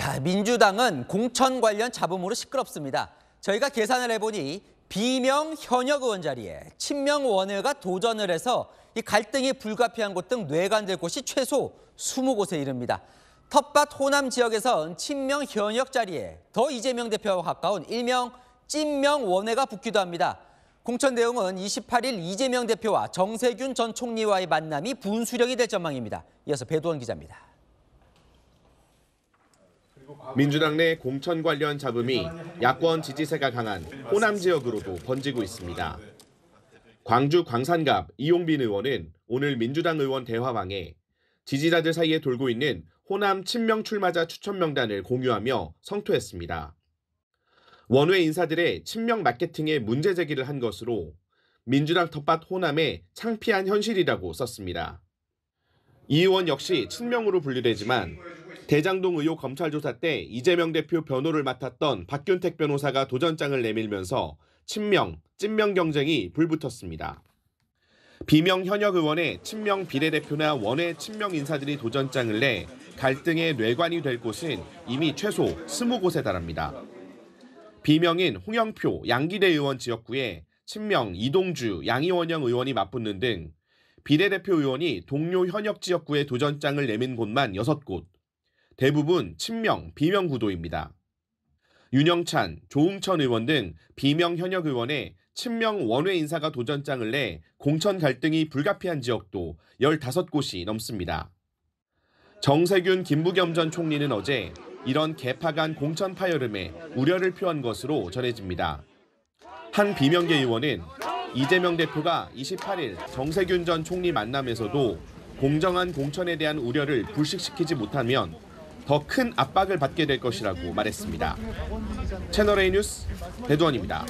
자, 민주당은 공천 관련 잡음으로 시끄럽습니다. 저희가 계산을 해보니 비명 현역 의원 자리에 친명 원외가 도전을 해서 이 갈등이 불가피한 곳 등 뇌관될 곳이 최소 20곳에 이릅니다. 텃밭 호남 지역에선 친명 현역 자리에 더 이재명 대표와 가까운 일명 찐명 원외가 붙기도 합니다. 공천 내용은 28일 이재명 대표와 정세균 전 총리와의 만남이 분수령이 될 전망입니다. 이어서 배도원 기자입니다. 민주당 내 공천 관련 잡음이 야권 지지세가 강한 호남 지역으로도 번지고 있습니다. 광주 광산갑 이용빈 의원은 오늘 민주당 의원 대화방에 지지자들 사이에 돌고 있는 호남 친명 출마자 추천 명단을 공유하며 성토했습니다. 원외 인사들의 친명 마케팅에 문제 제기를 한 것으로 민주당 텃밭 호남의 창피한 현실이라고 썼습니다. 이 의원 역시 친명으로 분류되지만 대장동 의혹 검찰 조사 때 이재명 대표 변호를 맡았던 박균택 변호사가 도전장을 내밀면서 친명, 찐명 경쟁이 불붙었습니다. 비명 현역 의원의 친명 비례대표나 원외 친명 인사들이 도전장을 내 갈등의 뇌관이 될 곳은 이미 최소 20곳에 달합니다. 비명인 홍영표, 양기대 의원 지역구에 친명 이동주, 양이원영 의원이 맞붙는 등 비례대표 의원이 동료 현역 지역구에 도전장을 내민 곳만 6곳, 대부분 친명, 비명 구도입니다. 윤영찬, 조웅천 의원 등 비명 현역 의원의 친명 원외 인사가 도전장을 내 공천 갈등이 불가피한 지역도 15곳이 넘습니다. 정세균, 김부겸 전 총리는 어제 이런 개파 간 공천 파열음에 우려를 표한 것으로 전해집니다. 한 비명계 의원은 이재명 대표가 28일 정세균 전 총리 만남에서도 공정한 공천에 대한 우려를 불식시키지 못하면 더 큰 압박을 받게 될 것이라고 말했습니다. 채널A 뉴스 배두원입니다.